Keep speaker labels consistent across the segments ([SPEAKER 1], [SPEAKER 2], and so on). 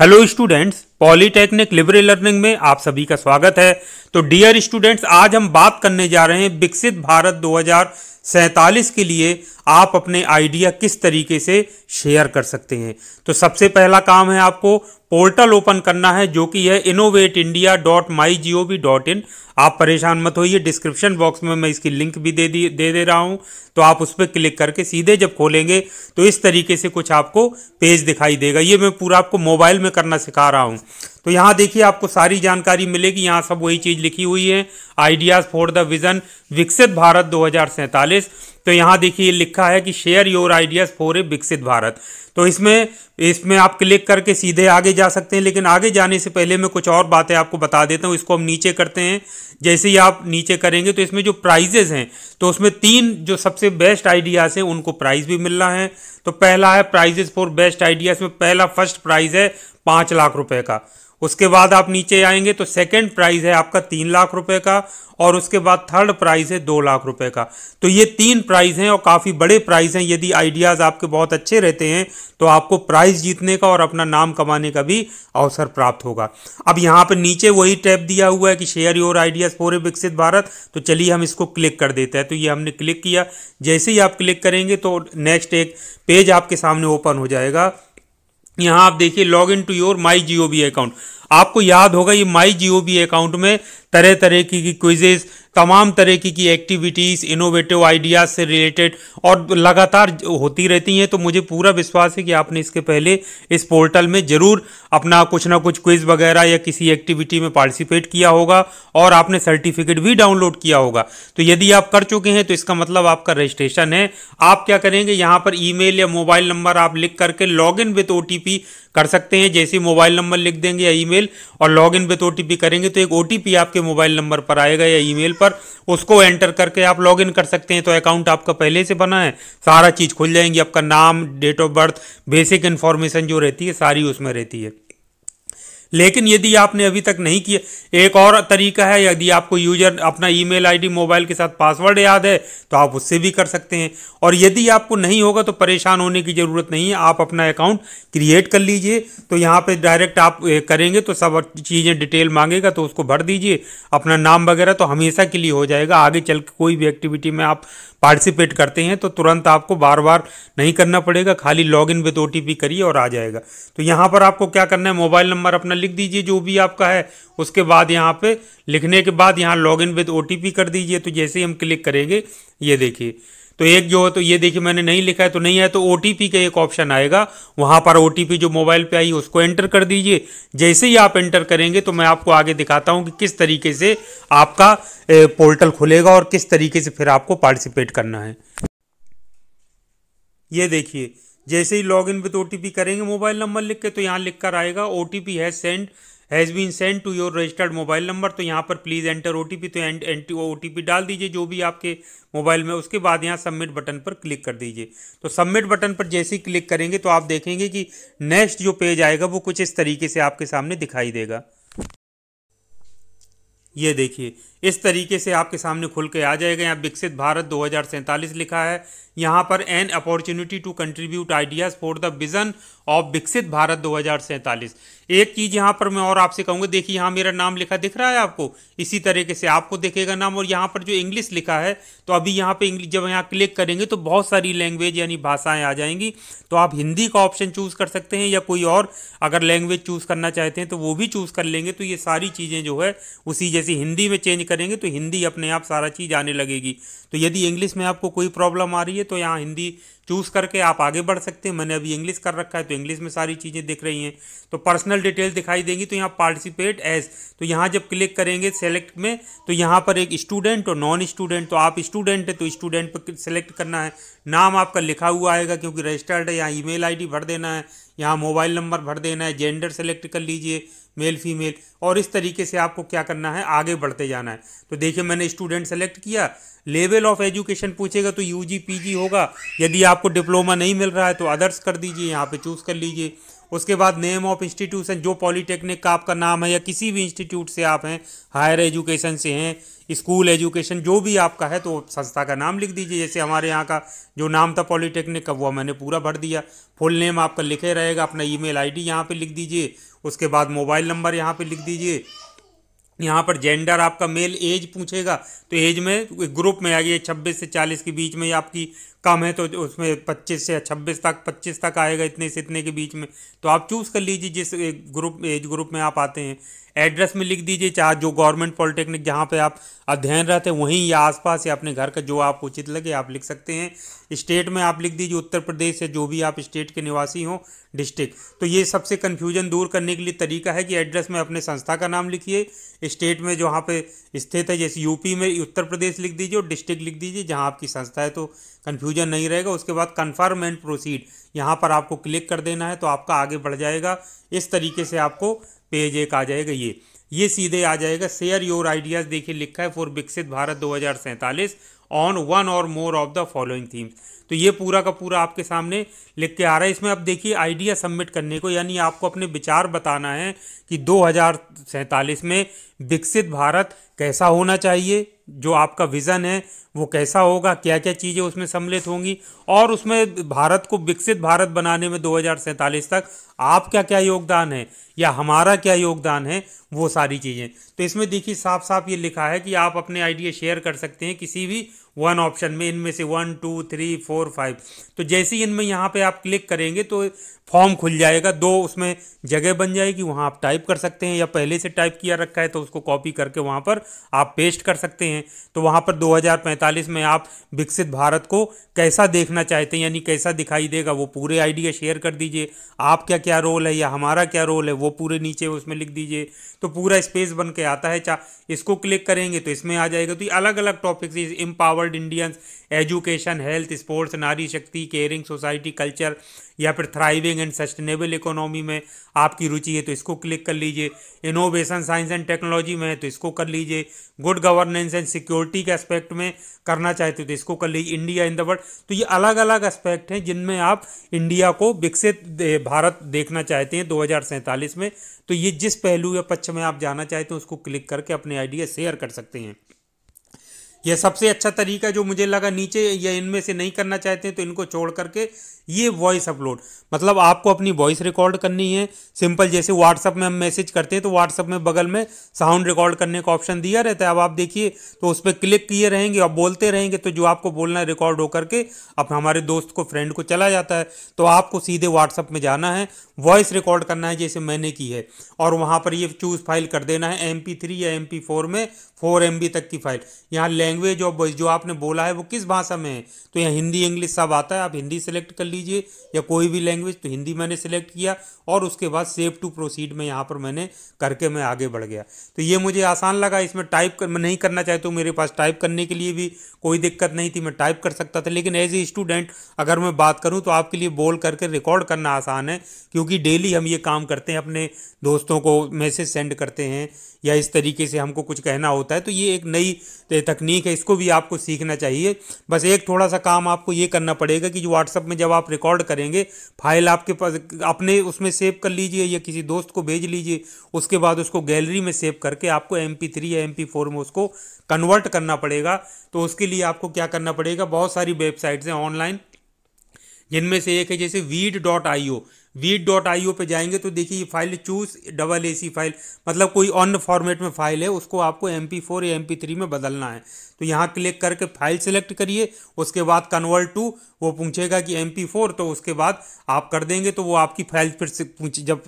[SPEAKER 1] hello students polytechnic liberal learning में आप सभी का स्वागत है तो डियर स्टूडेंट्स आज हम बात करने जा रहे हैं विकसित भारत सैंतालीस के लिए आप अपने आइडिया किस तरीके से शेयर कर सकते हैं तो सबसे पहला काम है आपको पोर्टल ओपन करना है जो कि है innovate India dot my G O V dot in आप परेशान मत होइए डिस्क्रिप्शन बॉक्स में मैं इसकी लिंक भी दे दी दे दे रहा हूँ तो आप उस पर क्लिक करके सीधे जब खोलेंगे तो इस तरीके से कुछ आपको पेज दिखाई देगा ये मैं पूरा आपको मोबाइल में करना सिखा रहा हूँ तो यहाँ देखिए आपको सारी जानकारी मिलेगी यहाँ सब वही चीज़ लिखी हुई है आइडियाज़ फॉर द विज़न विकसित भारत दो तो यहाँ देखिए लिखा है कि share your ideas for a Viksit Bharat तो इसमें इसमें आप क्लिक करके सीधे आगे जा सकते हैं लेकिन आगे जाने से पहले मैं कुछ और बातें आपको बता देता हूँ इसको हम नीचे करते हैं जैसे ही आप नीचे करेंगे तो इसमें जो प्राइजेज हैं तो उसमें तीन जो सबसे बेस्ट आइडियाज़ हैं उनको प्राइज़ भी मिल रहा है तो पहला है प्राइजेज फॉर बेस्ट आइडियाज़ में पहला फर्स्ट प्राइज़ है पाँच लाख रुपये का उसके बाद आप नीचे आएंगे तो सेकंड प्राइज है आपका तीन लाख रुपए का और उसके बाद थर्ड प्राइज है दो लाख रुपए का तो ये तीन प्राइज हैं और काफ़ी बड़े प्राइज हैं यदि आइडियाज़ आपके बहुत अच्छे रहते हैं तो आपको प्राइज जीतने का और अपना नाम कमाने का भी अवसर प्राप्त होगा अब यहाँ पर नीचे वही टैप दिया हुआ है कि शेयर योर आइडियाज़ पूरे विकसित भारत तो चलिए हम इसको क्लिक कर देते हैं तो ये हमने क्लिक किया जैसे ही आप क्लिक करेंगे तो नेक्स्ट एक पेज आपके सामने ओपन हो जाएगा यहां आप देखिए log in to your my G account आपको याद होगा ये माई जी अकाउंट में तरह तरह की, क्विजेज तमाम तरह की, की एक्टिविटीज़ इनोवेटिव आइडियाज़ से रिलेटेड और लगातार होती रहती हैं तो मुझे पूरा विश्वास है कि आपने इसके पहले इस पोर्टल में ज़रूर अपना कुछ ना कुछ क्विज वगैरह या किसी एक्टिविटी में पार्टिसिपेट किया होगा और आपने सर्टिफिकेट भी डाउनलोड किया होगा तो यदि आप कर चुके हैं तो इसका मतलब आपका रजिस्ट्रेशन है आप क्या करेंगे यहाँ पर ई या मोबाइल नंबर आप लिख करके लॉग इन विथ ओ कर सकते हैं जैसे मोबाइल नंबर लिख देंगे या ई और लॉग इन विथ ओ करेंगे तो एक ओ आपके मोबाइल नंबर पर आएगा या ईमेल पर उसको एंटर करके आप लॉगिन कर सकते हैं तो अकाउंट आपका पहले से बना है सारा चीज़ खुल जाएंगी आपका नाम date of birth basic information जो रहती है सारी उसमें रहती है लेकिन यदि आपने अभी तक नहीं किया एक और तरीका है यदि आपको यूजर अपना ईमेल आईडी मोबाइल के साथ पासवर्ड याद है तो आप उससे भी कर सकते हैं और यदि आपको नहीं होगा तो परेशान होने की ज़रूरत नहीं है आप अपना अकाउंट क्रिएट कर लीजिए तो यहाँ पर डायरेक्ट आप करेंगे तो सब चीज़ें डिटेल मांगेगा तो उसको भर दीजिए अपना नाम वगैरह तो हमेशा के लिए हो जाएगा आगे चल के कोई भी एक्टिविटी में आप पार्टिसिपेट करते हैं तो तुरंत आपको बार बार नहीं करना पड़ेगा खाली लॉग इन विद ओ करिए और आ जाएगा तो यहाँ पर आपको क्या करना है मोबाइल नंबर अपना लिख दीजिए जो भी आपका है उसके बाद यहाँ पे लिखने के बाद यहाँ लॉग इन विद ओ कर दीजिए तो जैसे ही हम क्लिक करेंगे ये देखिए तो एक जो है तो ये देखिए मैंने नहीं लिखा है तो नहीं है तो ओ का एक ऑप्शन आएगा वहां पर ओ जो मोबाइल पर आई उसको एंटर कर दीजिए जैसे ही आप एंटर करेंगे तो मैं आपको आगे दिखाता हूं कि किस तरीके से आपका पोर्टल खुलेगा और किस तरीके से फिर आपको पार्टिसिपेट करना है ये देखिए जैसे ही लॉग इन विथ ओ करेंगे मोबाइल नंबर लिख के तो यहाँ लिख कर आएगा ओ टी पी है send has been send to your registered mobile number तो यहाँ पर प्लीज़ एंटर ओ तो एंड एन टी डाल दीजिए जो भी आपके मोबाइल में उसके बाद यहाँ सबमिट बटन पर क्लिक कर दीजिए तो सबमिट बटन पर जैसे ही क्लिक करेंगे तो आप देखेंगे कि नेक्स्ट जो पेज आएगा वो कुछ इस तरीके से आपके सामने दिखाई देगा ये देखिए इस तरीके से आपके सामने खुल के आ जाएगा यहाँ विकसित भारत दो लिखा है यहाँ पर an opportunity to contribute ideas for the vision of Viksit Bharat दो एक चीज़ यहाँ पर मैं और आपसे कहूँगा देखिए यहाँ मेरा नाम लिखा दिख रहा है आपको इसी तरीके से आपको देखेगा नाम और यहाँ पर जो इंग्लिश लिखा है तो अभी यहाँ पे इंग्लिश जब यहाँ क्लिक करेंगे तो बहुत सारी लैंग्वेज यानी भाषाएं आ जाएंगी तो आप हिंदी का ऑप्शन चूज़ कर सकते हैं या कोई और अगर लैंग्वेज चूज़ करना चाहते हैं तो वो भी चूज़ कर लेंगे तो ये सारी चीज़ें जो है उसी जैसी हिंदी में चेंज करेंगे तो हिंदी अपने आप सारा चीज़ आने लगेगी तो यदि इंग्लिश में आपको कोई प्रॉब्लम आ रही है तो यहाँ हिंदी चूज़ करके आप आगे बढ़ सकते हैं मैंने अभी इंग्लिश कर रखा है तो इंग्लिश में सारी चीज़ें दिख रही हैं तो पर्सनल डिटेल्स दिखाई देंगी तो यहाँ पार्टिसिपेट एज तो यहाँ जब क्लिक करेंगे सेलेक्ट में तो यहाँ पर एक स्टूडेंट और नॉन स्टूडेंट तो आप स्टूडेंट हैं तो स्टूडेंट पर सेलेक्ट करना है नाम आपका लिखा हुआ आएगा क्योंकि रजिस्टर्ड है यहाँ ई मेल भर देना है यहाँ मोबाइल नंबर भर देना है जेंडर सेलेक्ट कर लीजिए मेल फीमेल और इस तरीके से आपको क्या करना है आगे बढ़ते जाना है तो देखिए मैंने स्टूडेंट सेलेक्ट किया लेवल ऑफ एजुकेशन पूछेगा तो यूजी पीजी होगा यदि आपको डिप्लोमा नहीं मिल रहा है तो अदर्स कर दीजिए यहाँ पे चूज़ कर लीजिए उसके बाद नेम ऑफ इंस्टीट्यूशन जो पॉलीटेक्निक का आपका नाम है या किसी भी इंस्टीट्यूट से आप हैं हायर एजुकेशन से हैं स्कूल एजुकेशन जो भी आपका है तो संस्था का नाम लिख दीजिए जैसे हमारे यहाँ का जो नाम था पॉलीटेक्निक का वो मैंने पूरा भर दिया फुल नेम आपका लिखे रहेगा अपना आई डी यहाँ पे लिख दीजिए उसके बाद मोबाइल नंबर यहाँ पर लिख दीजिए यहाँ पर जेंडर आपका मेल एज पूछेगा तो एज में ग्रुप में आ गई छब्बीस से चालीस के बीच में आपकी कम है तो उसमें पच्चीस से छब्बीस तक पच्चीस तक आएगा इतने से इतने के बीच में तो आप चूज़ कर लीजिए जिस ग्रुप एज ग्रुप में आप आते हैं एड्रेस में लिख दीजिए चाहे जो गवर्नमेंट पॉलिटेक्निक जहाँ पे आप अध्ययन रहते हैं वहीं या आसपास या अपने घर का जो आप उचित लगे आप लिख सकते हैं स्टेट में आप लिख दीजिए उत्तर प्रदेश या जो भी आप स्टेट के निवासी हों डिस्ट्रिक्ट तो ये सबसे कन्फ्यूजन दूर करने के लिए तरीका है कि एड्रेस में अपने संस्था का नाम लिखिए स्टेट में जहाँ पे स्थित है जैसे यूपी में उत्तर प्रदेश लिख दीजिए और डिस्ट्रिक्ट लिख दीजिए जहाँ आपकी संस्था है तो कन्फ्यूज कंफ्यूजन नहीं रहेगा उसके बाद कन्फर्म एंड प्रोसीड यहाँ पर आपको क्लिक कर देना है तो आपका आगे बढ़ जाएगा इस तरीके से आपको पेज एक आ जाएगा ये ये सीधे आ जाएगा शेयर योर आइडियाज़ देखिए लिखा है फॉर विकसित भारत दो on one or more of the following themes तो ये पूरा का पूरा आपके सामने लिख के आ रहा है इसमें आप देखिए आइडिया सबमिट करने को यानी आपको अपने विचार बताना है कि दो में विकसित भारत कैसा होना चाहिए जो आपका विज़न है वो कैसा होगा क्या क्या चीज़ें उसमें सम्मिलित होंगी और उसमें भारत को विकसित भारत बनाने में दो तक आप क्या क्या योगदान है या हमारा क्या योगदान है वो सारी चीज़ें तो इसमें देखिए साफ साफ ये लिखा है कि आप अपने आइडिया शेयर कर सकते हैं किसी भी वन ऑप्शन में इनमें से one two three four five तो जैसे ही इनमें यहाँ पे आप क्लिक करेंगे तो फॉर्म खुल जाएगा दो उसमें जगह बन जाएगी वहाँ आप टाइप कर सकते हैं या पहले से टाइप किया रखा है तो उसको कॉपी करके वहाँ पर आप पेस्ट कर सकते हैं तो वहाँ पर 2045 में आप विकसित भारत को कैसा देखना चाहते हैं यानी कैसा दिखाई देगा वो पूरे आइडिया शेयर कर दीजिए आप क्या क्या रोल है या हमारा क्या रोल है वो पूरे नीचे उसमें लिख दीजिए तो पूरा स्पेस बन के आता है चाह इसको क्लिक करेंगे तो इसमें आ जाएगा तो ये अलग अलग topics empower unpowered Indians education health sports Nari Shakti caring society culture या फिर थ्राइविंग एंड सस्टेनेबल इकोनॉमी में आपकी रुचि है तो इसको क्लिक कर लीजिए इनोवेशन साइंस एंड टेक्नोलॉजी में है तो इसको कर लीजिए गुड गवर्नेंस एंड सिक्योरिटी के एस्पेक्ट में करना चाहते हो तो इसको कर लीजिए इंडिया इन द वर्ल्ड तो ये अलग अलग एस्पेक्ट हैं जिनमें आप इंडिया को विकसित भारत देखना चाहते हैं दो में तो ये जिस पहलू या पक्ष में आप जाना चाहते हैं उसको क्लिक करके अपने आइडिया शेयर कर सकते हैं यह सबसे अच्छा तरीका जो मुझे लगा नीचे या इनमें से नहीं करना चाहते हैं तो इनको छोड़ करके ये वॉइस अपलोड मतलब आपको अपनी वॉइस रिकॉर्ड करनी है सिंपल जैसे व्हाट्सअप में हम मैसेज करते हैं तो व्हाट्सअप में बगल में साउंड रिकॉर्ड करने का ऑप्शन दिया रहता है अब आप देखिए तो उस पर क्लिक किए रहेंगे और बोलते रहेंगे तो जो आपको बोलना है रिकॉर्ड होकर के अब हमारे दोस्त को फ्रेंड को चला जाता है तो आपको सीधे व्हाट्सअप में जाना है वॉइस रिकॉर्ड करना है जैसे मैंने की है और वहाँ पर ये चूज़ फाइल कर देना है एम या एम में फोर एम तक की फाइल यहाँ लैंग्वेज ऑफ वॉइस जो आपने बोला है वो किस भाषा में है तो यहाँ हिंदी इंग्लिश सब आता है आप हिंदी सेलेक्ट कर लीजिए या कोई भी लैंग्वेज तो हिंदी मैंने सेलेक्ट किया और उसके बाद सेव टू प्रोसीड में यहाँ पर मैंने करके मैं आगे बढ़ गया तो ये मुझे आसान लगा इसमें टाइप कर, नहीं करना चाहता तो मेरे पास टाइप करने के लिए भी कोई दिक्कत नहीं थी मैं टाइप कर सकता था लेकिन एज ए स्टूडेंट अगर मैं बात करूँ तो आपके लिए बोल करके रिकॉर्ड करना आसान है क्योंकि डेली हम ये काम करते हैं अपने दोस्तों को मैसेज सेंड करते हैं या इस तरीके से हमको कुछ कहना होता है होता है तो ये एक नई तकनीक है इसको भी आपको सीखना चाहिए बस एक थोड़ा सा काम आपको ये करना पड़ेगा कि जो व्हाट्सअप में जब आप रिकॉर्ड करेंगे फाइल आपके पास अपने उसमें सेव कर लीजिए या किसी दोस्त को भेज लीजिए उसके बाद उसको गैलरी में सेव करके आपको एम या एम में उसको कन्वर्ट करना पड़ेगा तो उसके लिए आपको क्या करना पड़ेगा बहुत सारी वेबसाइट्स हैं ऑनलाइन जिनमें से एक है जैसे Veed dot I Veed dot I O पर जाएंगे तो देखिए ये file choose double A C file मतलब कोई ऑन फॉर्मेट में फाइल है उसको आपको एम पी फोर या एम पी थ्री में बदलना है तो यहाँ क्लिक करके फाइल सेलेक्ट करिए उसके बाद कन्वर्ट टू वो पूछेगा कि एम पी फोर तो उसके बाद आप कर देंगे तो वो आपकी फाइल फिर से पूछ जब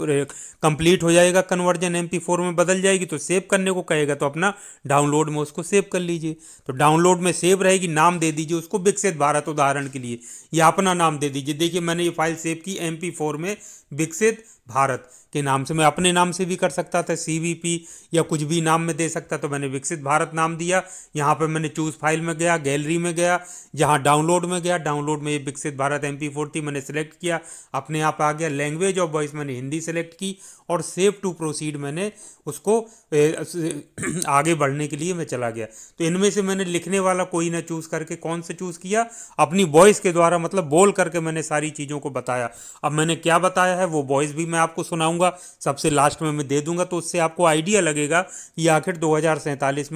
[SPEAKER 1] कंप्लीट हो जाएगा कन्वर्जन एम पी फोर में बदल जाएगी तो सेव करने को कहेगा तो अपना डाउनलोड में उसको सेव कर लीजिए तो डाउनलोड में सेव रहेगी नाम दे दीजिए उसको विकसित भारत उदाहरण के लिए या अपना नाम दे दीजिए देखिए मैंने ये फाइल सेव की एम पी फोर में विकसित भारत के नाम से मैं अपने नाम से भी कर सकता था सी या कुछ भी नाम में दे सकता तो मैंने विकसित भारत नाम दिया यहाँ पर मैंने चूज़ फाइल में गया गैलरी में गया जहाँ डाउनलोड में गया डाउनलोड में ये विकसित भारत एम पी मैंने सेलेक्ट किया अपने आप आ गया लैंग्वेज ऑफ वॉइस मैंने हिंदी सेलेक्ट की और सेव टू प्रोसीड मैंने उसको आगे बढ़ने के लिए मैं चला गया तो इनमें से मैंने लिखने वाला कोई ना चूज़ करके कौन से चूज़ किया अपनी वॉइस के द्वारा मतलब बोल करके मैंने सारी चीज़ों को बताया अब मैंने क्या बताया है वो वॉइस भी मैं आपको सुनाऊंगा सबसे लास्ट में मैं दे दूंगा तो उससे आपको आइडिया लगेगा कि आखिर दो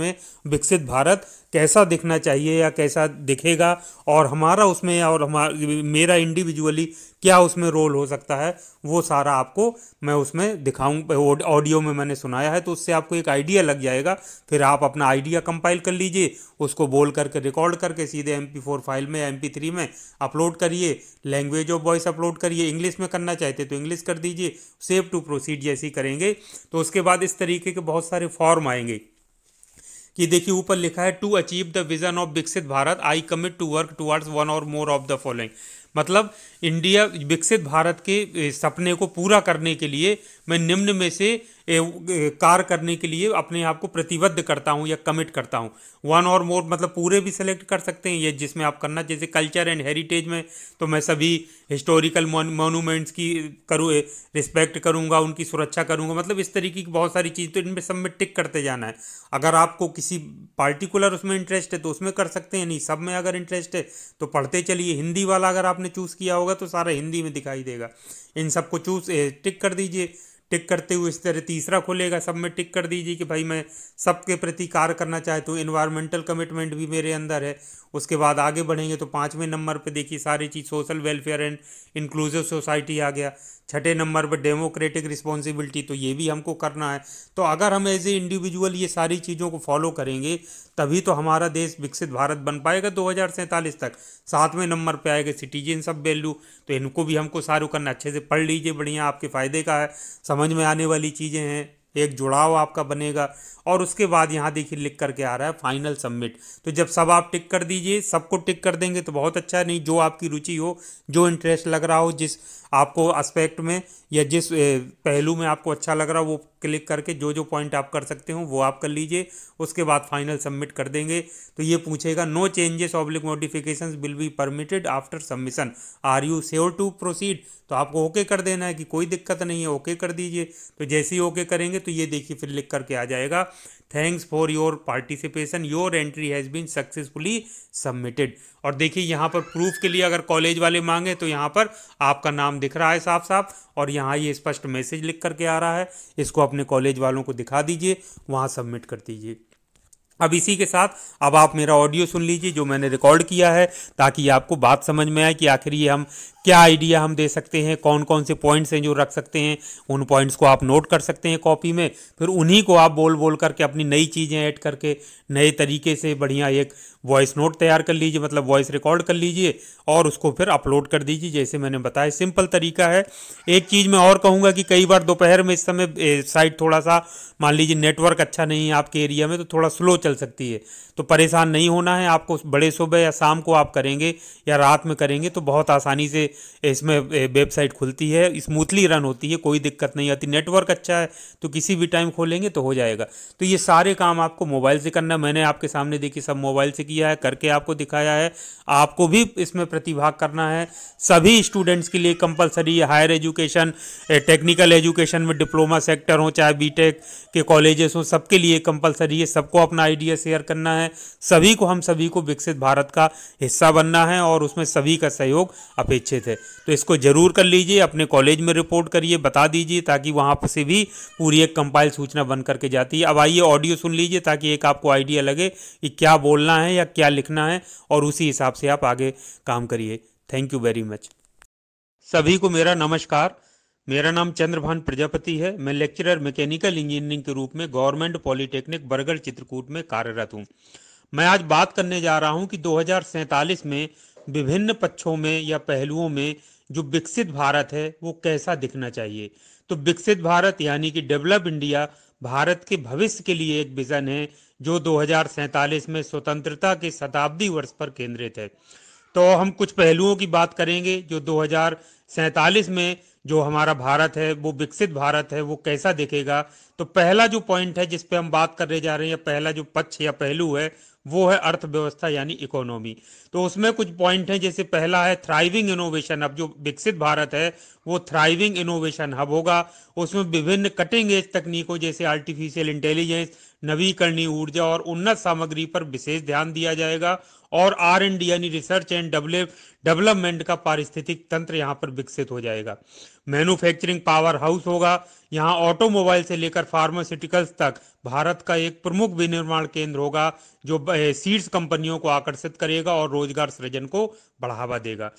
[SPEAKER 1] में विकसित भारत कैसा दिखना चाहिए या कैसा दिखेगा और हमारा उसमें और हमारा मेरा इंडिविजुअली क्या उसमें रोल हो सकता है वो सारा आपको मैं उसमें दिखाऊँ ऑडियो में मैंने सुनाया है तो उससे आपको एक आइडिया लग जाएगा फिर आप अपना आइडिया कंपाइल कर लीजिए उसको बोल करके रिकॉर्ड करके सीधे एम पी फोर फाइल में एम पी थ्री में अपलोड करिए लैंग्वेज ऑफ वॉइस अपलोड करिए इंग्लिश में करना चाहते तो इंग्लिश कर दीजिए सेव टू प्रोसीड जैसी करेंगे तो उसके बाद इस तरीके के बहुत सारे फॉर्म आएंगे कि देखिए ऊपर लिखा है to achieve the vision of Viksit Bharat I commit to work towards one or more of the following मतलब इंडिया विकसित भारत के सपने को पूरा करने के लिए मैं निम्न में से कार्य करने के लिए अपने आप को प्रतिबद्ध करता हूँ या कमिट करता हूँ वन और मोर मतलब पूरे भी सिलेक्ट कर सकते हैं ये जिसमें आप करना जैसे कल्चर एंड हेरिटेज में तो मैं सभी हिस्टोरिकल मोनूमेंट्स की करूँ रिस्पेक्ट करूँगा उनकी सुरक्षा करूँगा मतलब इस तरीके की बहुत सारी चीज़ तो इनमें सब में टिक करते जाना है अगर आपको किसी पार्टिकुलर उसमें इंटरेस्ट है तो उसमें कर सकते हैं नहीं सब में अगर इंटरेस्ट है तो पढ़ते चलिए हिंदी वाला अगर आपने चूज़ किया होगा तो सारा हिंदी में दिखाई देगा इन सबको चूज टिक कर दीजिए टिक करते हुए इस तरह तीसरा खुलेगा सब में टिक कर दीजिए कि भाई मैं सबके प्रति कार्य करना चाहता हूँ इन्वायरमेंटल कमिटमेंट भी मेरे अंदर है उसके बाद आगे बढ़ेंगे तो पाँचवें नंबर पर देखिए सारी चीज़ social welfare and inclusive society आ गया छठे नंबर पर डेमोक्रेटिक रिस्पॉन्सिबिलिटी तो ये भी हमको करना है तो अगर हम एज ए इंडिविजुअल ये सारी चीज़ों को फॉलो करेंगे तभी तो हमारा देश विकसित भारत बन पाएगा दो तक सातवें नंबर पे आएगा सिटीजन सब वैल्यू तो इनको भी हमको सारू करना अच्छे से पढ़ लीजिए बढ़िया आपके फ़ायदे का है समझ में आने वाली चीज़ें हैं एक जुड़ाव आपका बनेगा और उसके बाद यहाँ देखिए लिख करके आ रहा है फाइनल सबमिट तो जब सब आप टिक कर दीजिए सबको टिक कर देंगे तो बहुत अच्छा नहीं जो आपकी रुचि हो जो इंटरेस्ट लग रहा हो जिस आपको एस्पेक्ट में या जिस पहलू में आपको अच्छा लग रहा हो वो क्लिक करके जो जो पॉइंट आप कर सकते हो वो आप कर लीजिए उसके बाद फाइनल सबमिट कर देंगे तो ये पूछेगा no changes oblique modifications will be permitted after submission are you sure to proceed तो आपको ओके कर देना है कि कोई दिक्कत नहीं है ओके कर दीजिए तो जैसे ही ओके करेंगे तो ये देखिए फिर लिख करके आ जाएगा thanks for your participation your entry has been successfully submitted और देखिए यहाँ पर प्रूफ के लिए अगर कॉलेज वाले मांगे तो यहाँ पर आपका नाम दिख रहा है साफ साफ और यहाँ ये स्पष्ट मैसेज लिख करके आ रहा है इसको अपने कॉलेज वालों को दिखा दीजिए वहाँ सबमिट कर दीजिए अब इसी के साथ अब आप मेरा ऑडियो सुन लीजिए जो मैंने रिकॉर्ड किया है ताकि आपको बात समझ में आए कि आखिर ये हम क्या आइडिया हम दे सकते हैं कौन कौन से पॉइंट्स हैं जो रख सकते हैं उन पॉइंट्स को आप नोट कर सकते हैं कॉपी में फिर उन्हीं को आप बोल बोल करके अपनी नई चीज़ें ऐड करके नए तरीके से बढ़िया एक वॉइस नोट तैयार कर लीजिए मतलब वॉइस रिकॉर्ड कर लीजिए और उसको फिर अपलोड कर दीजिए जैसे मैंने बताया सिंपल तरीका है एक चीज़ मैं और कहूँगा कि कई बार दोपहर में इस समय साइट थोड़ा सा मान लीजिए नेटवर्क अच्छा नहीं है आपके एरिया में तो थोड़ा स्लो चल सकती है तो परेशान नहीं होना है आपको बड़े सुबह या शाम को आप करेंगे या रात में करेंगे तो बहुत आसानी से इसमें वेबसाइट खुलती है स्मूथली रन होती है कोई दिक्कत नहीं आती नेटवर्क अच्छा है तो किसी भी टाइम खोलेंगे तो हो जाएगा तो ये सारे काम आपको मोबाइल से करना मैंने आपके सामने देखिए सब मोबाइल से किया है करके आपको दिखाया है आपको भी इसमें प्रतिभाग करना है सभी स्टूडेंट्स के लिए compulsory higher education technical education में डिप्लोमा सेक्टर हो चाहे बीटेक के कॉलेजेस हों सबके लिए कंपलसरी है सबको अपना आइडिया शेयर करना है सभी को हम सभी को विकसित भारत का हिस्सा बनना है और उसमें सभी का सहयोग अपेक्षित है है तो इसको ज़रूर कर लीजिए अपने कॉलेज में रिपोर्ट करिए बता दीजिए ताकि वहाँ से भी पूरी एक कंपाइल सूचना बन करके जाती है अब आइए ऑडियो सुन लीजिए ताकि एक आपको आइडिया लगे कि क्या बोलना है या क्या लिखना है और उसी हिसाब से आप आगे काम करिए थैंक यू वेरी मच सभी को मेरा नमस्कार मेरा नाम चंद्रभान प्रजापति है मैं लेक्चरर मैकेनिकल इंजीनियरिंग के रूप में गवर्नमेंट पॉलिटेक्निक बरगढ़ चित्रकूट में कार्यरत हूँ मैं आज बात करने जा रहा हूँ कि दो में विभिन्न पक्षों में या पहलुओं में जो विकसित भारत है वो कैसा दिखना चाहिए तो विकसित भारत यानी कि डेवलप इंडिया भारत के भविष्य के लिए एक विजन है जो दो में स्वतंत्रता के शताब्दी वर्ष पर केंद्रित है तो हम कुछ पहलुओं की बात करेंगे जो दो में जो हमारा भारत है वो विकसित भारत है वो कैसा दिखेगा तो पहला जो पॉइंट है जिस पे हम बात करने जा रहे हैं या पहला जो पक्ष या पहलू है वो है अर्थव्यवस्था यानी इकोनॉमी तो उसमें कुछ पॉइंट हैं जैसे पहला है थ्राइविंग इनोवेशन अब जो विकसित भारत है वो थ्राइविंग इनोवेशन हब होगा उसमें विभिन्न कटिंग एज तकनीकों जैसे आर्टिफिशियल इंटेलिजेंस नवीकरणीय ऊर्जा और उन्नत सामग्री पर विशेष ध्यान दिया जाएगा और आर एंड डी यानी रिसर्च एंड डेवलपमेंट का पारिस्थितिक तंत्र यहाँ पर विकसित हो जाएगा मैन्युफैक्चरिंग पावर हाउस होगा यहाँ ऑटोमोबाइल से लेकर फार्मास्यूटिकल्स तक भारत का एक प्रमुख विनिर्माण केंद्र होगा जो सीड्स कंपनियों को आकर्षित करेगा और रोजगार सृजन को बढ़ावा देगा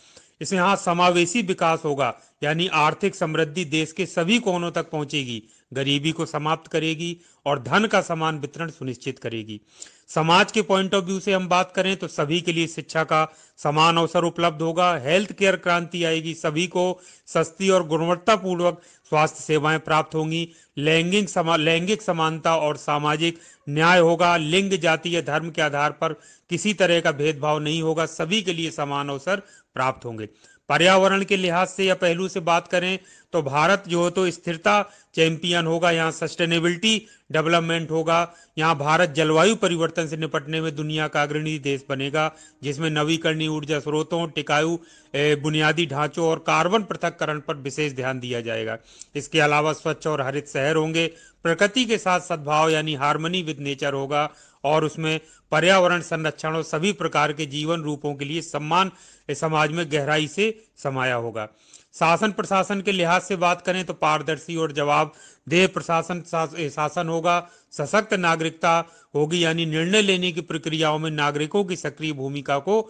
[SPEAKER 1] इसमें हाँ समावेशी विकास होगा यानी आर्थिक समृद्धि देश के सभी कोनों तक पहुंचेगी गरीबी को समाप्त करेगी और धन का समान वितरण सुनिश्चित करेगी समाज के पॉइंट ऑफ व्यू से हम बात करें तो सभी के लिए शिक्षा का समान अवसर उपलब्ध होगा हेल्थ केयर क्रांति आएगी सभी को सस्ती और गुणवत्तापूर्वक स्वास्थ्य सेवाएं प्राप्त होंगी लैंगिक समा लैंगिक समानता और सामाजिक न्याय होगा लिंग जाति या धर्म के आधार पर किसी तरह का भेदभाव नहीं होगा सभी के लिए समान अवसर प्राप्त होंगे पर्यावरण के लिहाज से या पहलू से बात करें तो भारत जो है तो स्थिरता चैंपियन होगा यहाँ सस्टेनेबिलिटी डेवलपमेंट होगा यहाँ भारत जलवायु परिवर्तन से निपटने में दुनिया का अग्रणी देश बनेगा जिसमें नवीकरणीय ऊर्जा स्रोतों टिकाऊ बुनियादी ढांचों और कार्बन पृथककरण पर विशेष ध्यान दिया जाएगा इसके अलावा स्वच्छ और हरित शहर होंगे प्रकृति के साथ सद्भाव यानी हारमोनी विद नेचर होगा और उसमें पर्यावरण संरक्षण और सभी प्रकार के जीवन रूपों के लिए सम्मान समाज में गहराई से समाया होगा शासन प्रशासन के लिहाज से बात करें तो पारदर्शी और जवाब देह प्रशासन शासन होगा सशक्त नागरिकता होगी यानी निर्णय लेने की प्रक्रियाओं में नागरिकों की सक्रिय भूमिका को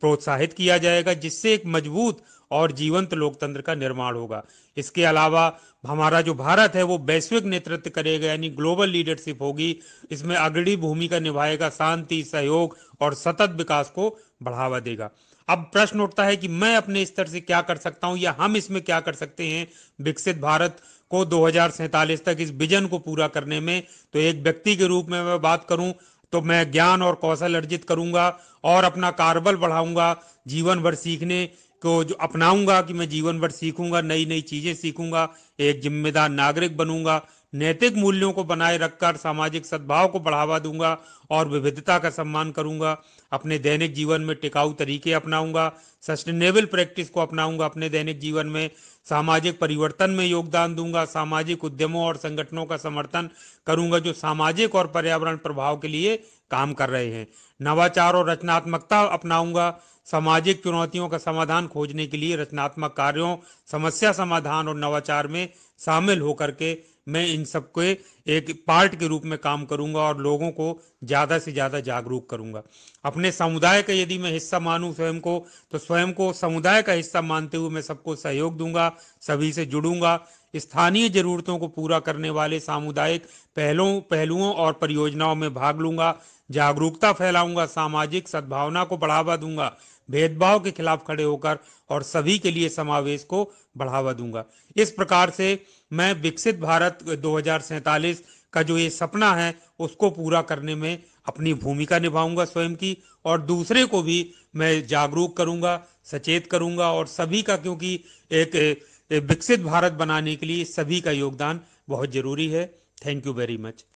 [SPEAKER 1] प्रोत्साहित किया जाएगा जिससे एक मजबूत और जीवंत लोकतंत्र का निर्माण होगा इसके अलावा हमारा जो भारत है वो वैश्विक नेतृत्व करेगा यानी ग्लोबल लीडरशिप होगी इसमें अग्रणी भूमिका निभाएगा शांति सहयोग और सतत विकास को बढ़ावा देगा अब प्रश्न उठता है कि मैं अपने स्तर से क्या कर सकता हूं या हम इसमें क्या कर सकते हैं विकसित भारत को दो तक इस विजन को पूरा करने में तो एक व्यक्ति के रूप में मैं बात करूं तो मैं ज्ञान और कौशल अर्जित करूंगा और अपना कारबल बढ़ाऊंगा जीवन भर सीखने को जो अपनाऊंगा कि मैं जीवन भर सीखूंगा नई नई चीजें सीखूंगा एक जिम्मेदार नागरिक बनूंगा नैतिक मूल्यों को बनाए रखकर सामाजिक सद्भाव को बढ़ावा दूंगा और विविधता का सम्मान करूंगा अपने दैनिक जीवन में टिकाऊ तरीके अपनाऊंगा सस्टेनेबल प्रैक्टिस को अपनाऊंगा अपने दैनिक जीवन में सामाजिक परिवर्तन में योगदान दूंगा सामाजिक उद्यमों और संगठनों का समर्थन करूंगा जो सामाजिक और पर्यावरण प्रभाव के लिए काम कर रहे हैं नवाचार और रचनात्मकता अपनाऊंगा सामाजिक चुनौतियों का समाधान खोजने के लिए रचनात्मक कार्यों समस्या समाधान और नवाचार में शामिल होकर के मैं इन सबको एक पार्ट के रूप में काम करूंगा और लोगों को ज़्यादा से ज़्यादा जागरूक करूंगा अपने समुदाय का यदि मैं हिस्सा मानूं स्वयं को तो स्वयं को समुदाय का हिस्सा मानते हुए मैं सबको सहयोग दूंगा सभी से जुड़ूंगा स्थानीय जरूरतों को पूरा करने वाले सामुदायिक पहलों पहलुओं और परियोजनाओं में भाग लूंगा जागरूकता फैलाऊंगा सामाजिक सद्भावना को बढ़ावा दूंगा भेदभाव के खिलाफ खड़े होकर और सभी के लिए समावेश को बढ़ावा दूंगा इस प्रकार से मैं विकसित भारत दो का जो ये सपना है उसको पूरा करने में अपनी भूमिका निभाऊंगा स्वयं की और दूसरे को भी मैं जागरूक करूंगा सचेत करूंगा और सभी का क्योंकि एक विकसित भारत बनाने के लिए सभी का योगदान बहुत जरूरी है थैंक यू वेरी मच